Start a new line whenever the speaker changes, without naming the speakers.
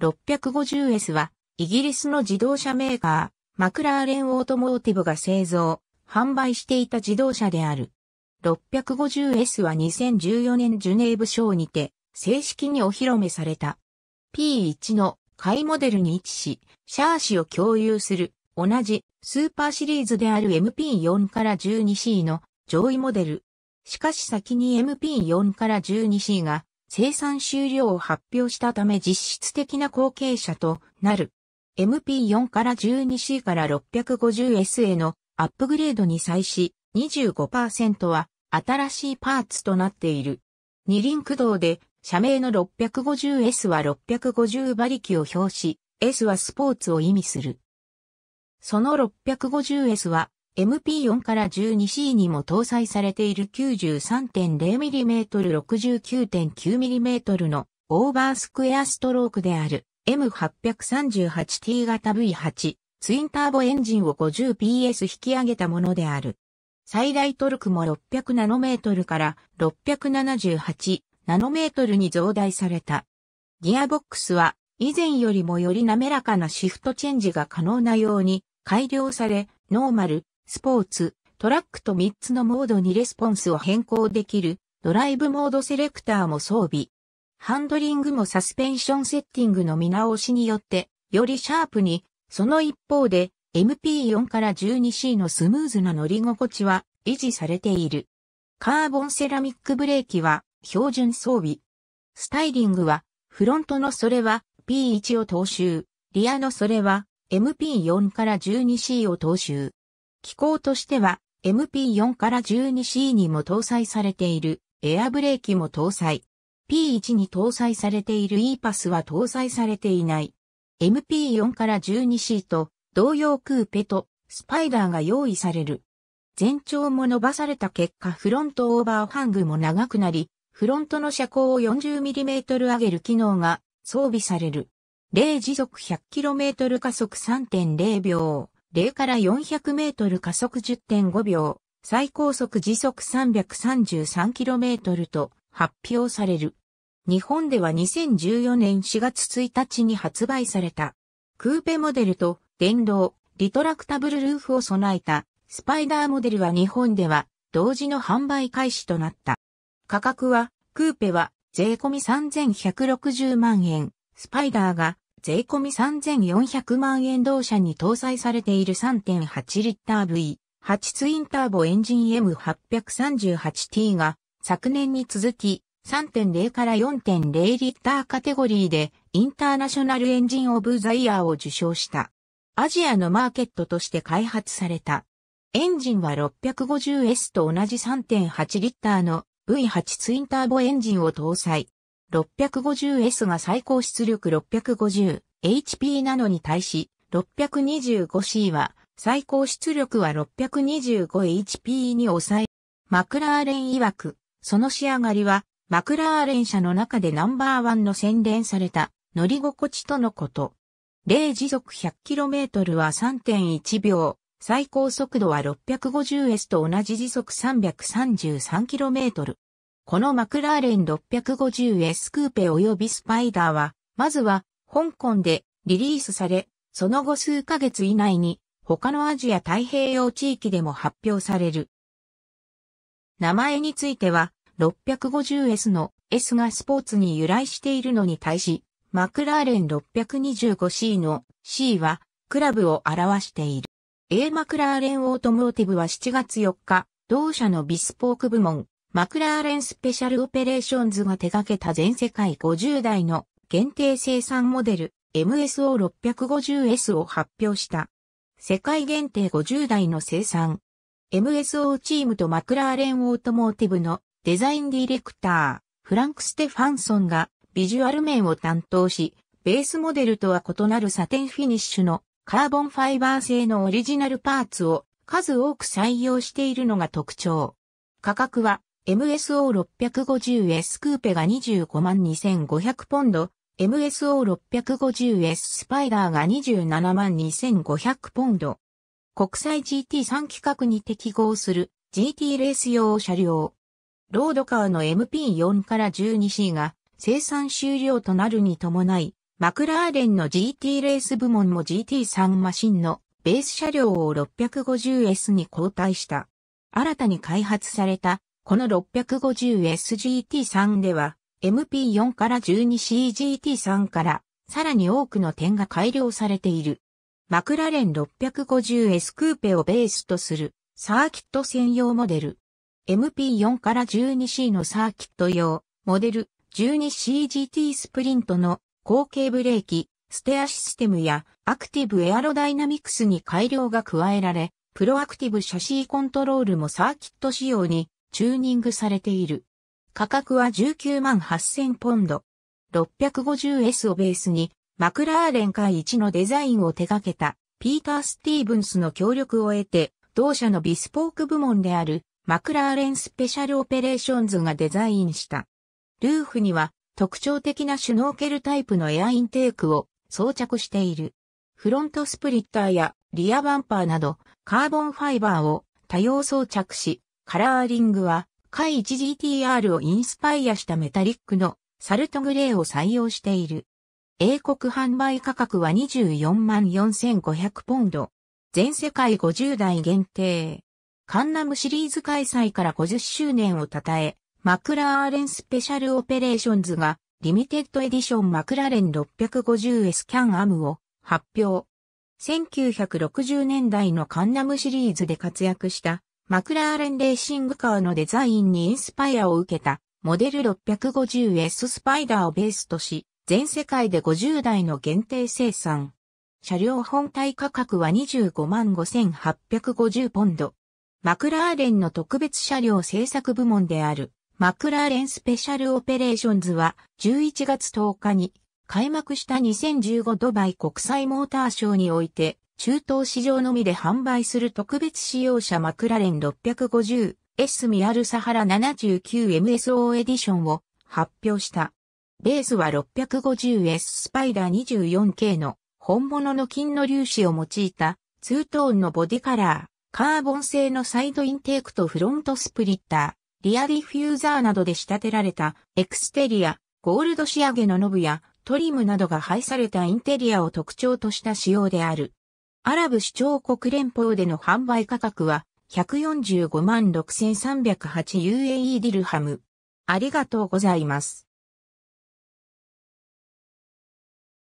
650S は、イギリスの自動車メーカー、マクラーレン・オートモーティブが製造、販売していた自動車である。650S は2014年ジュネーブ賞にて、正式にお披露目された。P1 の買いモデルに位置し、シャーシを共有する、同じスーパーシリーズである MP4 から 12C の上位モデル。しかし先に MP4 から 12C が生産終了を発表したため実質的な後継者となる。MP4 から 12C から 650S へのアップグレードに際し25%は新しいパーツとなっている。二輪駆動で社名の 650S は650馬力を表し、S はスポーツを意味する。その 650S は MP4 から 12C にも搭載されている 93.0mm69.9mm のオーバースクエアストロークである M838T 型 V8 ツインターボエンジンを 50PS 引き上げたものである。最大トルクも600ナノメートルから678ナノメートルに増大された。ギアボックスは以前よりもより滑らかなシフトチェンジが可能なように改良され、ノーマル、スポーツ、トラックと3つのモードにレスポンスを変更できる、ドライブモードセレクターも装備。ハンドリングもサスペンションセッティングの見直しによって、よりシャープに、その一方で、MP4 から 12C のスムーズな乗り心地は維持されている。カーボンセラミックブレーキは標準装備。スタイリングはフロントのそれは P1 を踏襲、リアのそれは MP4 から 12C を踏襲。機構としては MP4 から 12C にも搭載されているエアブレーキも搭載。P1 に搭載されている E パスは搭載されていない。MP4 から 12C と同様クーペとスパイダーが用意される。全長も伸ばされた結果フロントオーバーハングも長くなり、フロントの車高を 40mm 上げる機能が装備される。0時速 100km 加速3.0秒。0から400メートル加速10.5秒、最高速時速3 3 3トルと発表される。日本では2014年4月1日に発売された。クーペモデルと電動、リトラクタブルルーフを備えたスパイダーモデルは日本では同時の販売開始となった。価格は、クーペは税込み3160万円、スパイダーが税込み3400万円同社に搭載されている3.8リッター V、8ツインターボエンジン M838T が昨年に続き3.0から4.0リッターカテゴリーでインターナショナルエンジンオブザイヤーを受賞した。アジアのマーケットとして開発された。エンジンは 650S と同じ3.8リッターの V8 ツインターボエンジンを搭載。650S が最高出力 650HP なのに対し、625C は最高出力は 625HP に抑え、マクラーレン曰く、その仕上がりは、マクラーレン社の中でナンバーワンの洗練された乗り心地とのこと。0時速 100km は3.1秒、最高速度は 650S と同じ時速 333km。このマクラーレン 650S クーペ及びスパイダーは、まずは香港でリリースされ、その後数ヶ月以内に他のアジア太平洋地域でも発表される。名前については、650S の S がスポーツに由来しているのに対し、マクラーレン 625C の C はクラブを表している。A マクラーレンオートモーティブは7月4日、同社のビスポーク部門マクラーレンスペシャルオペレーションズが手掛けた全世界50台の限定生産モデル MSO650S を発表した。世界限定50台の生産。MSO チームとマクラーレンオートモーティブのデザインディレクター、フランク・ステファンソンがビジュアル面を担当し、ベースモデルとは異なるサテンフィニッシュのカーボンファイバー製のオリジナルパーツを数多く採用しているのが特徴。価格は MSO650S クーペが25万2500ポンド、MSO650S スパイダーが27万2500ポンド。国際 GT3 規格に適合する GT レース用車両。ロードカーの MP4 から 12C が生産終了となるに伴い、マクラーレンの GT レース部門も GT3 マシンのベース車両を 650S に交代した。新たに開発されたこの 650SGT3 では MP4 から 12CGT3 からさらに多くの点が改良されている。マクラレン 650S クーペをベースとするサーキット専用モデル。MP4 から 12C のサーキット用モデル 12CGT スプリントの後継ブレーキ、ステアシステムやアクティブエアロダイナミクスに改良が加えられ、プロアクティブシャシーコントロールもサーキット仕様にチューニングされている。価格は19万8000ポンド。650S をベースに、マクラーレン界一のデザインを手掛けた、ピーター・スティーブンスの協力を得て、同社のビスポーク部門である、マクラーレンスペシャルオペレーションズがデザインした。ルーフには特徴的なシュノーケルタイプのエアインテークを装着している。フロントスプリッターやリアバンパーなどカーボンファイバーを多様装着し、カラーリングは、海 1GTR をインスパイアしたメタリックのサルトグレーを採用している。英国販売価格は24万4500ポンド。全世界50台限定。カンナムシリーズ開催から50周年を称え、マクラーレンスペシャルオペレーションズが、リミテッドエディションマクラーレン 650S キャンアムを発表。1960年代のカンナムシリーズで活躍したマクラーレンレーシングカーのデザインにインスパイアを受けた、モデル 650S スパイダーをベースとし、全世界で50台の限定生産。車両本体価格は25万5850ポンド。マクラーレンの特別車両製作部門である、マクラーレンスペシャルオペレーションズは、11月10日に、開幕した2015ドバイ国際モーターショーにおいて、中東市場のみで販売する特別使用車マクラレン 650S ミアルサハラ 79MSO エディションを発表した。ベースは 650S スパイダー 24K の本物の金の粒子を用いたツートーンのボディカラー、カーボン製のサイドインテークとフロントスプリッター、リアディフューザーなどで仕立てられたエクステリア、ゴールド仕上げのノブやトリムなどが配されたインテリアを特徴とした仕様である。アラブ首長国連邦での販売価格は145万6308 UAE ディルハム。ありがとうございます。